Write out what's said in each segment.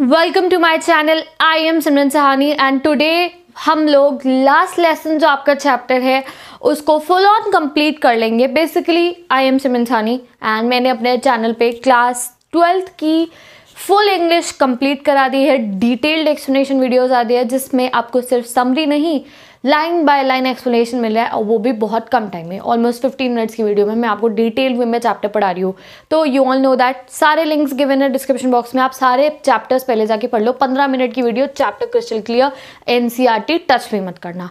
Welcome to my channel I am Simran Sahani and today हम लोग last lesson जो आपका चैप्टर है उसको फुल ऑन कंप्लीट कर लेंगे basically I am Simran Sahani and मैंने अपने चैनल पे क्लास ट्वेल्थ की फुल इंग्लिश कंप्लीट करा दी है डिटेल्ड एक्सप्लेनेशन वीडियोस आ दी है जिसमें आपको सिर्फ समरी नहीं लाइन बाय लाइन एक्सप्लेनेशन मिल रहा है और वो भी बहुत कम टाइम में ऑलमोस्ट फिफ्टीन मिनट्स की वीडियो में मैं आपको डिटेल में मैं चैप्टर पढ़ा रही हूँ तो यू ऑल नो दैट सारे लिंक्स गिवन है डिस्क्रिप्शन बॉक्स में आप सारे चैप्टर्स पहले जाके पढ़ लो पंद्रह मिनट की वीडियो चैप्टर क्रिस्टल क्लियर एन टच भी मत करना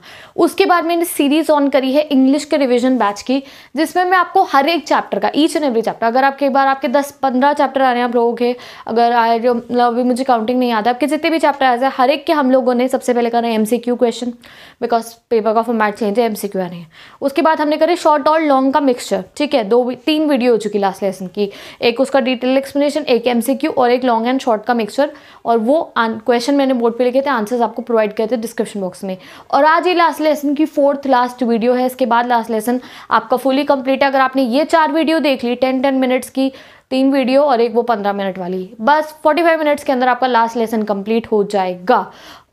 उसके बाद मैंने सीरीज ऑन करी है इंग्लिश के रिविजन बैच की जिसमें मैं आपको हर एक चैप्टर का ईच एंड एवरी चैप्टर अगर आप कई बार आपके दस पंद्रह चैप्टर आ रहे हैं आप लोगों के अगर आए जो मतलब अभी मुझे काउंटिंग नहीं आता आपके जितने भी चैप्टर आए हर एक के हम लोगों ने सबसे पहले करा है एम क्वेश्चन बिकॉज बस पेपर का फॉर्मेट चेंज है एमसीक्यू आने है उसके बाद हमने करे शॉर्ट और लॉन्ग का मिक्सचर ठीक है दो तीन वीडियो हो चुकी लास्ट लेसन की एक उसका डिटेल एक्सप्लेनेशन एक एमसीक्यू और एक लॉन्ग एंड शॉर्ट का मिक्सचर और वो क्वेश्चन मैंने बोर्ड पर लिखे थे आंसर्स आपको प्रोवाइड करते थे डिस्क्रिप्शन बॉक्स में और आज ये लास्ट लेसन की फोर्थ लास्ट वीडियो है इसके बाद लास्ट लेसन आपका फुली कंप्लीट है अगर आपने ये चार वीडियो देख ली टेन टेन मिनट्स की तीन वीडियो और एक वो पंद्रह मिनट वाली बस फोर्टी फाइव मिनट्स के अंदर आपका लास्ट लेसन कंप्लीट हो जाएगा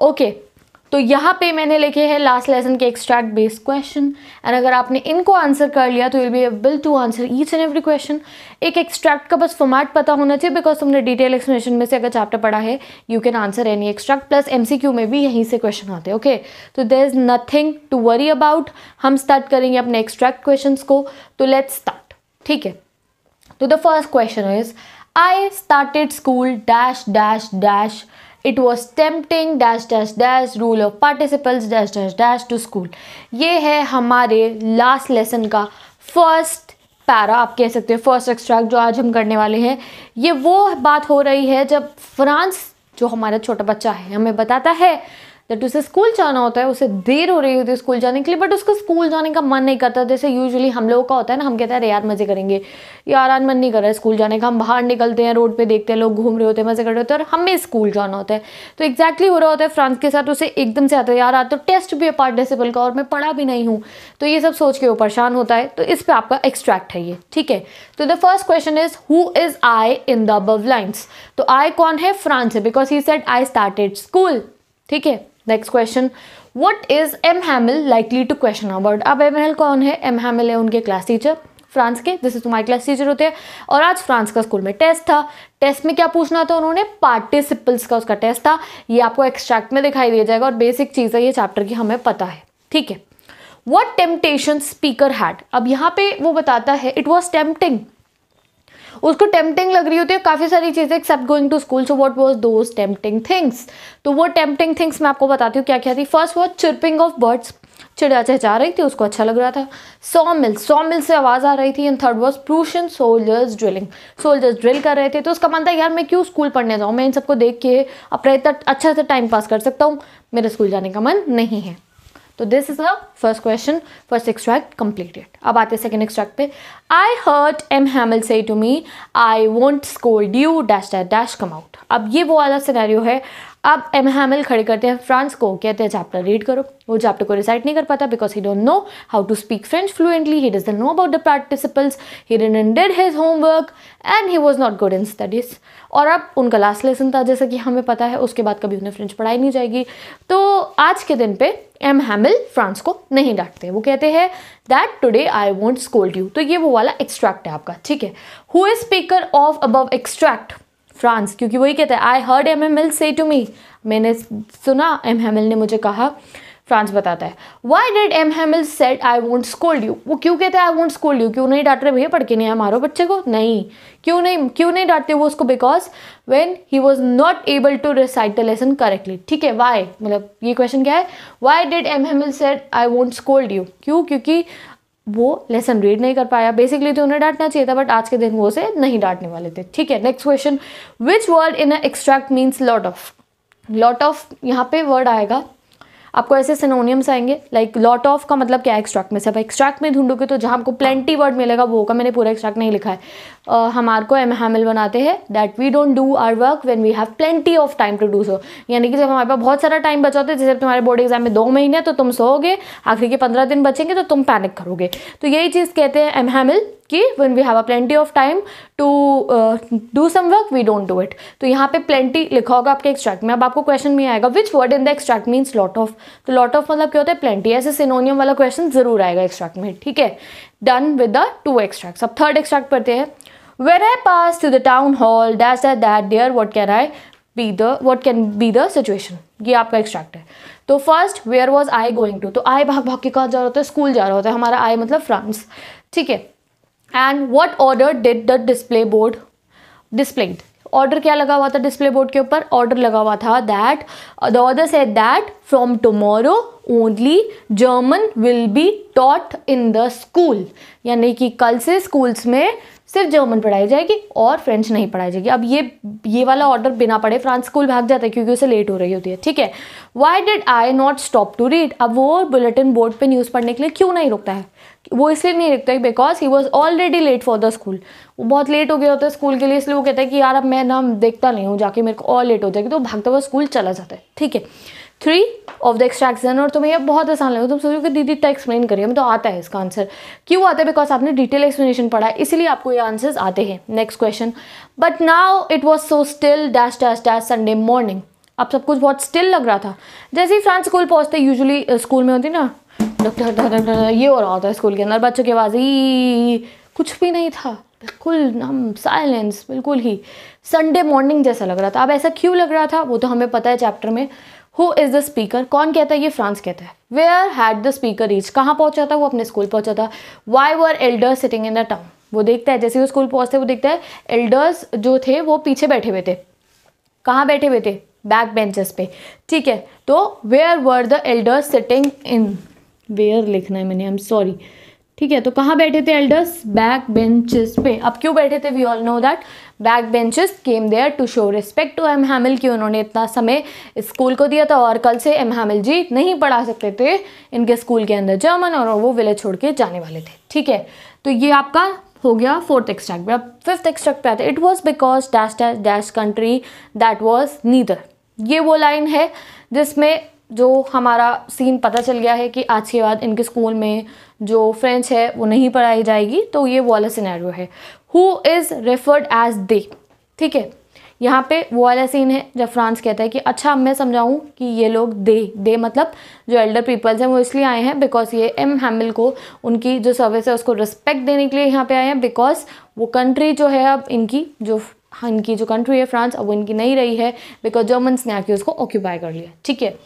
ओके okay. तो यहाँ पे मैंने लिखे हैं लास्ट लेसन के एक्सट्रैक्ट बेस्ड क्वेश्चन एंड अगर आपने इनको आंसर कर लिया तो will be able to answer each and every question एक एक्सट्रैक्ट का बस फॉर्मेट पता होना चाहिए बिकॉज तुमने डिटेल एक्सप्लेनेशन में से अगर चैप्टर पढ़ा है you can answer any extract plus M में भी यहीं से क्वेश्चन आते हैं ओके तो there is nothing to worry about हम स्टार्ट करेंगे अपने एक्सट्रैक्ट क्वेश्चन को तो लेट्स स्टार्ट ठीक है तो the first question is I started school dash dash dash it was tempting dash dash dash rule of participles dash dash dash to school ये है हमारे लास्ट लेसन का फर्स्ट पैरा आप कह सकते हैं फर्स्ट एक्सट्रैक्ट जो आज हम करने वाले हैं ये वो बात हो रही है जब फ्रांस जो हमारा छोटा बच्चा है हमें बताता है दैट उसे स्कूल जाना होता है उसे देर हो रही होती है स्कूल जाने के लिए बट उसको स्कूल जाने का मन नहीं करता जैसे यूजुअली हम लोगों का होता है ना हम कहते हैं यार मज़े करेंगे यार आज मन नहीं कर रहा है स्कूल जाने का हम बाहर निकलते हैं रोड पर देखते हैं लोग घूम रहे होते हैं मज़े कर रहे होते हैं और हमें स्कूल जाना होता है तो एक्जैक्टली हो रहा होता है फ्रांस के साथ उसे एकदम से आता है यार आ तो टेस्ट भी है पार्ट का और मैं पढ़ा भी नहीं हूँ तो ये सब सोच के वो परेशान होता है तो इस पर आपका एक्सट्रैक्ट है ये ठीक है तो the first question is who is I in the above lines तो आई कौन है फ्रांस है because he said I started school ठीक है next question what is M Hamel likely to question about अब एम हैमिल कौन है M हैमिल है उनके क्लास टीचर फ्रांस के जैसे तुम्हारे क्लास टीचर होते हैं और आज फ्रांस का स्कूल में टेस्ट था टेस्ट में क्या पूछना था उन्होंने पार्टिसिपल्स का उसका टेस्ट था ये आपको एक्सट्रैक्ट में दिखाई दिया जाएगा और बेसिक चीज़ है ये चैप्टर की हमें पता है ठीक है वट टेम्पटेशन स्पीकर हैड अब यहाँ पे वो बताता है इट वॉज टेम्पटिंग उसको टेम्पटिंग लग रही होती है काफ़ी सारी चीज़ें except going to school so what was those tempting things तो वो टेम्पटिंग थिंग्स मैं आपको बताती हूँ क्या क्या थी first was chirping of birds चिड़िया चहचा रही थी उसको अच्छा लग रहा था सौ मिल सौ मिल से आवाज़ आ रही थी and third was Prussian soldiers drilling soldiers drill कर रहे थे तो उसका मन था यार मैं क्यों स्कूल पढ़ने जाऊँ मैं इन सबको देख के अपना इतना अच्छा से टाइम पास कर सकता हूँ मेरे स्कूल जाने का मन नहीं है तो this is the first question first extract completed अब आते हैं सेकेंड एक्सट्रैक्ट पे आई hurt M Hamel say to me I won't scold you dash dash dash come out अब ये वो वाला सिनेरियो है अब एम हैमिल खड़े करते हैं फ्रांस को कहते हैं चैप्टर रीड करो वो चैप्टर को रिसाइट नहीं कर पाता because he don't know how to speak French fluently he does know about the participles he did his homework and he was not good in studies और अब उनका लास्ट लेसन था जैसा कि हमें पता है उसके बाद कभी उन्हें फ्रेंच पढ़ाई नहीं जाएगी तो आज के दिन पे एम हैमिल फ्रांस को नहीं डांटते वो कहते हैं that today I won't scold you तो ये वो वाला एक्सट्रैक्ट है आपका ठीक है who is speaker of above extract Franz क्योंकि वही कहता है I heard M M L say to me मैंने सुना एम हेमिल ने मुझे कहा फ्रांस बताता है why did M Hamel said I won't scold you वो क्यों कहते हैं आई वॉन्ट स्कोल्ड यू क्यों नहीं डांट रहे भैया पढ़ के नहीं है मारो बच्चे को नहीं क्यों नहीं क्यों नहीं डांटते वो उसको because when he was not able to recite the lesson correctly ठीक है वाई मतलब ये क्वेश्चन क्या है why did M Hamel said I won't scold you क्यों क्योंकि वो लेसन रीड नहीं कर पाया बेसिकली तो उन्हें डांटना चाहिए था बट आज के दिन वो उसे नहीं डांटने वाले थे ठीक है next question which word in extract means lot of lot of यहाँ पे वर्ड आएगा आपको ऐसे सिनोनियम्स आएंगे लाइक लॉट ऑफ का मतलब क्या है एक्सट्रैक्ट में से अब एक्सट्रैक्ट में ढूंढोगे तो जहाँ आपको प्लेंटी वर्ड मिलेगा वो होगा मैंने पूरा एक्सट्रैक्ट नहीं लिखा है uh, हमार को एम हैमिल बनाते हैं that we don't do our work when we have plenty of time to do so यानी कि जब हमारे पास बहुत सारा टाइम बचा होता है जैसे तुम्हारे बोर्ड एग्जाम में दो महीने तो तुम सोओगे आखिरी के पंद्रह दिन बचेंगे तो तुम पैनिक करोगे तो यही चीज़ कहते हैं एम हैमिल कि when we have a plenty of time to do some work we don't do it तो यहाँ पे प्लेंटी लिखा होगा आपके एक्सट्रैक्ट में अब आपको क्वेश्चन में आएगा which word in the extract means lot of तो लॉट ऑफ मतलब क्या होता है प्लेंटी ऐसे सिनोनियम वाला क्वेश्चन जरूर आएगा एक्सट्रैक्ट में ठीक है done with the two extract अब थर्ड एक्सट्रैक्ट पढ़ते हैं where I pass to the town hall dash that there what can I be the what can be the situation ये आपका एक्सट्रैक्ट है तो first where was I going to तो आई भाग भाग के कहाँ जा रहा होता है स्कूल जा रहा होता है हमारा आई मतलब फ्रांस ठीक है and what order did the display board displayed order क्या लगा हुआ था डिस्प्ले बोर्ड के ऊपर ऑर्डर लगा हुआ था दैट द ऑर्डर से that from tomorrow only German will be taught in the school यानी कि कल से स्कूल्स में सिर्फ जर्मन पढ़ाई जाएगी और फ्रेंच नहीं पढ़ाई जाएगी अब ये ये वाला ऑर्डर बिना पढ़े फ्रांस स्कूल भाग जाता है क्योंकि उसे लेट हो रही होती है ठीक है why did I not stop to read अब वो बुलेटिन बोर्ड पर न्यूज़ पढ़ने के लिए क्यों नहीं रुकता है वो इसलिए नहीं रुकता है because he was already late for the school वो बहुत लेट हो गया होता है स्कूल के लिए इसलिए वो कहता है कि यार अब मैं ना देखता नहीं हूँ जाके मेरे को और लेट हो जाएगी तो भागता हुआ स्कूल चला जाता है ठीक है थ्री ऑफ द एक्सट्रैक्शन और तुम्हें यह बहुत आसान लगेगा तुम सोचो कि दीदी इतना एक्सप्लेन करिए हमें तो आता है इसका आंसर क्यों आता है बिकॉज आपने डिटेल एक्सप्लेनेशन पढ़ा है इसलिए आपको ये आंसर्स आते हैं next question but now it was so still dash dash dash Sunday morning अब सब कुछ बहुत स्टिल लग रहा था जैसे ही फ्रांस स्कूल पहुँचते यूजली स्कूल में होती ना डॉक्टर ये हो रहा होता है स्कूल के अंदर बच्चों की आवाज़ कुछ भी नहीं था बिल्कुल हम साइलेंस बिल्कुल ही संडे मॉर्निंग जैसा लग रहा था अब ऐसा क्यों लग रहा था वो तो हमें पता है चैप्टर में हु इज़ द स्पीकर कौन कहता है ये फ्रांस कहता है where had the speaker reach कहाँ पहुँचा था वो अपने स्कूल पहुँचा था why were elders sitting in the town वो देखता है जैसे वो स्कूल पहुँचते वो देखता है एल्डर्स जो थे वो पीछे बैठे हुए थे कहाँ बैठे हुए थे बैक बेंचेस पे ठीक है तो where were the elders sitting in where लिखना है मैंने आई एम सॉरी ठीक है तो कहाँ बैठे थे एल्डर्स बैक बेंचेस पे अब क्यों बैठे थे we all know that back benches came there to show respect to M Hamel कि उन्होंने इतना समय स्कूल को दिया था और कल से एम हैमिल जी नहीं पढ़ा सकते थे इनके स्कूल के अंदर जर्मन और वो विलेज छोड़ के जाने वाले थे ठीक है तो ये आपका हो गया फोर्थ एक्सट्रैक्ट पे अब फिफ्थ एक्सट्रैक्ट पे आते it was because dash dash dash country that was neither ये वो लाइन है जिसमें जो हमारा सीन पता चल गया है कि आज के बाद इनके स्कूल में जो फ्रेंच है वो नहीं पढ़ाई जाएगी तो ये वाला सिनेरियो है who is referred as they ठीक है यहाँ पे वो वाला सीन है जब फ्रांस कहता है कि अच्छा अब मैं समझाऊँ कि ये लोग दे दे मतलब जो एल्डर पीपल्स हैं वो इसलिए आए हैं बिकॉज ये एम हैमिल को उनकी जो सर्विस है उसको रिस्पेक्ट देने के लिए यहाँ पे आए हैं बिकॉज वो कंट्री जो है अब इनकी जो इनकी जो कंट्री है फ्रांस अब वो इनकी नहीं रही है बिकॉज जर्मन्स ने आके उसको ऑक्यूपाई कर लिया ठीक है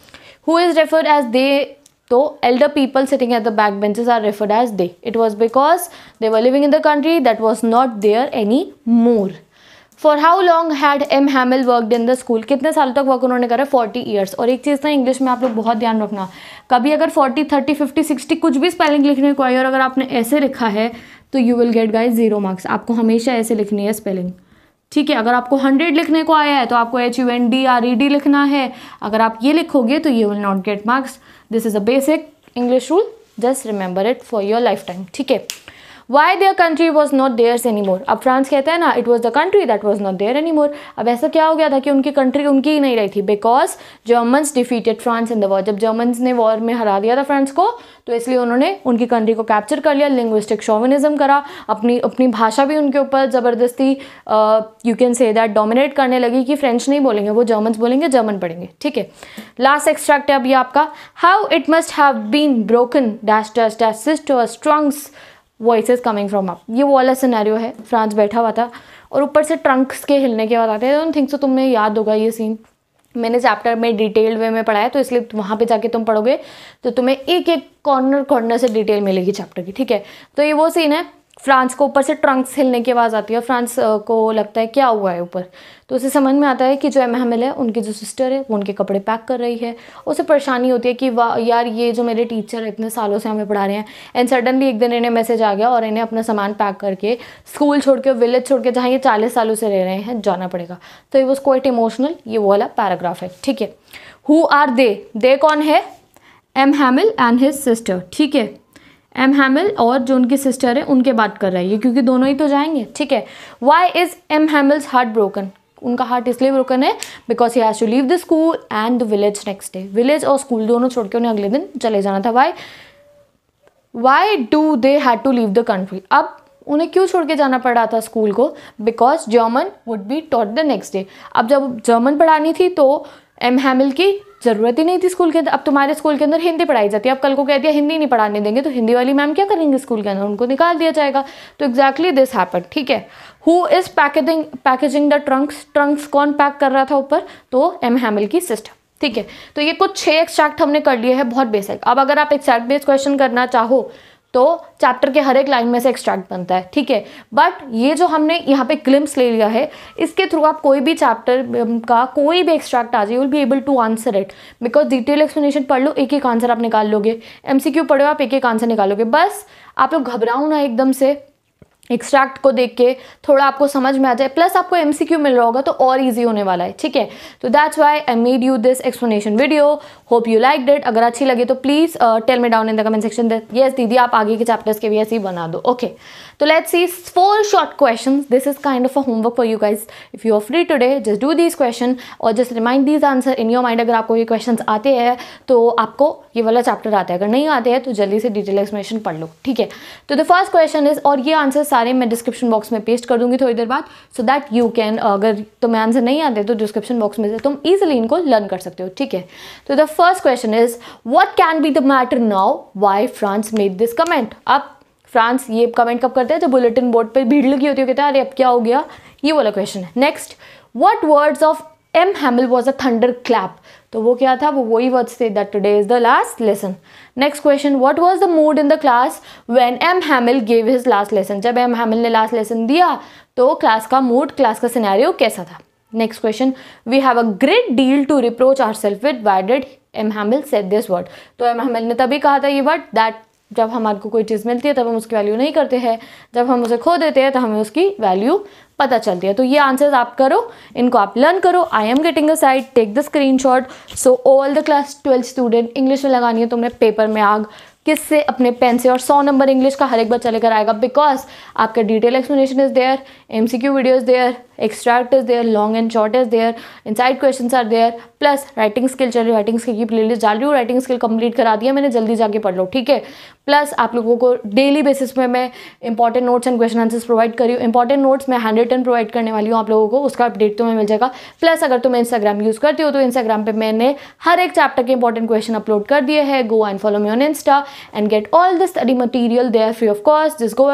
Who is referred as they? So तो elder people sitting at the back benches are referred as they. It was because they were living in the country that was not there any more. For how long had M Hamel worked in the school कितने साल तक work उन्होंने करा forty years और एक चीज़ था English में आप लोग बहुत ध्यान रखना कभी अगर फोर्टी थर्टी फिफ्टी सिक्सटी कुछ भी स्पेलिंग लिखने को आई और अगर आपने ऐसे लिखा है तो you will get guys zero marks आपको हमेशा ऐसे लिखनी है स्पेलिंग ठीक है अगर आपको हंड्रेड लिखने को आया है तो आपको H U N D R E D लिखना है अगर आप ये लिखोगे तो you will not get marks this is a basic English rule just remember it for your lifetime ठीक है why their country was not theirs any more अब फ्रांस कहते हैं ना it was the country that was not there any more अब ऐसा क्या हो गया था कि उनकी कंट्री उनकी ही नहीं रही थी because Germans defeated France in the war जब जर्मन्स ने वॉर में हरा दिया था फ्रांस को तो इसलिए उन्होंने उनकी कंट्री को कैप्चर कर लिया लिंग्विस्टिक शोविनिज्म करा अपनी अपनी भाषा भी उनके ऊपर ज़बरदस्ती you can say that dominate करने लगी कि फ्रेंच नहीं बोलेंगे वो जर्मन्स बोलेंगे जर्मन पढ़ेंगे ठीक है लास्ट एक्सट्रैक्ट है अब ये आपका how it must have been broken dash dash dash सिस्ट strong's voice coming from up ये वो वाला सिनेरियो है फ्रांस बैठा हुआ था और ऊपर से ट्रंक्स के हिलने के बाद आते हैं थिंक सो तुम्हें याद होगा ये सीन मैंने चैप्टर में डिटेल्ड वे में पढ़ाया तो इसलिए वहाँ पे जाके तुम पढ़ोगे तो तुम्हें एक एक कॉर्नर कॉर्नर से डिटेल मिलेगी चैप्टर की ठीक है तो ये वो सीन है फ्रांस को ऊपर से ट्रंक्स हिलने की आवाज़ आती है फ्रांस को लगता है क्या हुआ है ऊपर तो उसे समझ में आता है कि जो एम हमल है उनकी जो सिस्टर है वो उनके कपड़े पैक कर रही है उसे परेशानी होती है कि वाह यार ये जो मेरे टीचर है इतने सालों से हमें पढ़ा रहे हैं एंड सडनली एक दिन इन्हें मैसेज आ गया और इन्हें अपना सामान पैक करके स्कूल छोड़ के विलेज छोड़ के जहाँ ये चालीस सालों से रह रहे हैं जाना पड़ेगा तो ये वॉज क्वाइट इमोशनल ये वो वाला पैराग्राफ है ठीक है हु आर दे दे कौन है M Hamel and his sister ठीक है एम हैमिल और जो उनकी सिस्टर है उनके बात कर रहा है ये क्योंकि दोनों ही तो जाएंगे ठीक है why is M Hamel's heart broken उनका हार्ट इसलिए ब्रोकन है because he has to leave the school and the village next day village और स्कूल दोनों छोड़ के उन्हें अगले दिन चले जाना था why why do they had to leave the country अब उन्हें क्यों छोड़ के जाना पड़ रहा था स्कूल को because German would be taught the next day अब जब जर्मन पढ़ानी थी तो एम हैमिल की ज़रूरत ही नहीं थी स्कूल के अंदर अब तुम्हारे स्कूल के अंदर हिंदी पढ़ाई जाती है अब कल को कह दिया हिंदी नहीं पढ़ाने देंगे तो हिंदी वाली मैम क्या करेंगे स्कूल के अंदर उनको निकाल दिया जाएगा तो एग्जैक्टली दिस हैपन ठीक है who is packaging packaging the trunks trunks कौन पैक कर रहा था ऊपर तो एम हैमिल की सिस्टर ठीक है तो ये कुछ छः एक्सट्रैक्ट हमने कर लिए हैं बहुत बेसिक अब अगर आप एक्सैक्ट बेस्ड क्वेश्चन करना चाहो तो चैप्टर के हर एक लाइन में से एक्सट्रैक्ट बनता है ठीक है बट ये जो हमने यहाँ पे क्लिम्स ले लिया है इसके थ्रू आप कोई भी चैप्टर का कोई भी एक्सट्रैक्ट आ जाए will be able to answer it because detail explanation पढ़ लो एक एक आंसर आप निकाल लोगे एमसीक्यू पढ़ो आप एक एक आंसर निकालोगे बस आप लोग घबराओ ना एकदम से एक्सट्रैक्ट को देख के थोड़ा आपको समझ में आ जाए प्लस आपको एम मिल रहा होगा तो और ईजी होने वाला है ठीक है तो that's why I made you this explanation video hope you like that अगर अच्छी लगे तो please tell me down in the comment section that yes दीदी आप आगे के चैप्टर्स के भी ऐसे ही बना दो ओके okay. तो let's see four short questions. This is kind of a homework for you guys. If you are free today, just do this question और just remind this answer in your mind अगर आपको ये question आते हैं तो आपको ये वाला चैप्टर आता है अगर नहीं आते हैं तो जल्दी से डिटेल एक्सप्लेनेशन पढ़ लो ठीक है तो द फर्स्ट क्वेश्चन इज और ये आंसर सारे मैं डिस्क्रिप्शन बॉक्स में पेस्ट कर दूंगी थोड़ी देर बाद सो दैट यू कैन अगर तुम्हें आंसर नहीं आते तो डिस्क्रिप्शन बॉक्स में से तुम इजिली इनको लर्न कर सकते हो ठीक है तो the first question is what can be the matter now why Franz made this comment अब फ्रांस ये कमेंट कब करते हैं जब बुलेटिन बोर्ड पे भीड़ लगी होती है कहते हैं अरे अब क्या हो गया ये वाला क्वेश्चन है next what words of M Hamel was a thunderclap तो वो क्या था वो वही वर्ड्स थे that today is the last lesson next question what was the mood in the class when M Hamel gave his last lesson जब M Hamel ने last lesson दिया तो क्लास का मूड क्लास का सिनेरियो कैसा था next question we have a great deal to reproach ourself with why did M Hamel said this word तो M Hamel ने तभी कहा था ये वर्ड दैट जब हमारे को कोई चीज़ मिलती है तब हम उसकी वैल्यू नहीं करते हैं जब हम उसे खो देते हैं तो हमें उसकी वैल्यू पता चलती है तो ये आंसर्स आप करो इनको आप लर्न करो I am getting a side take the screenshot so all the class twelfth student English में लगानी है तुमने पेपर में आग किससे अपने पेन से और सौ नंबर इंग्लिश का हर एक बच्चा लेकर आएगा बिकॉज आपका detail explanation is there M C Q video is there extract is there long and short is there inside question are there plus writing skill चल रही राइटिंग स्किल की प्ले लिस्ट डाल रही हूँ राइटिंग स्किल कंप्लीट करा दिया मैंने जल्दी जाके पढ़ लो ठीक है प्लस आप लोगों को डेली बेसिस में मैं important notes and question answers provide करी हूँ इंपॉर्टेंट नोट्स मैं हैंड रिटन प्रोवाइड करने वाली हूँ आप लोगों को उसका अपडेट तो मैं मिल जाएगा प्लस अगर तुम्हें इंस्टाग्राम यूज़ करती हो तो इंस्टाग्राम पर मैंने हर एक चैप्टर के इंपॉर्टेंट क्वेश्चन अपलोड कर दिए हैं go and follow me on Insta and get all the study material there free of cost जिस go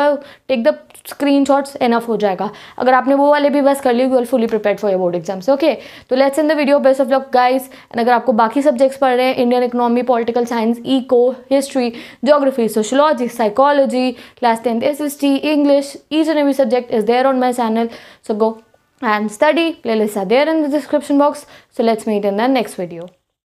take the screenshots enough हो जाएगा अगर आपने वो वाले भी बस कर लिए you are fully prepare for your board exams okay तो let's in the video best of luck guys and अगर आपको बाकी सब्जेक्ट्स पढ़ रहे हैं Indian economy political science eco history geography sociology psychology class tenth S S T English each and every subject is there on my channel so go study playlist are there in the description box so let's meet in the next video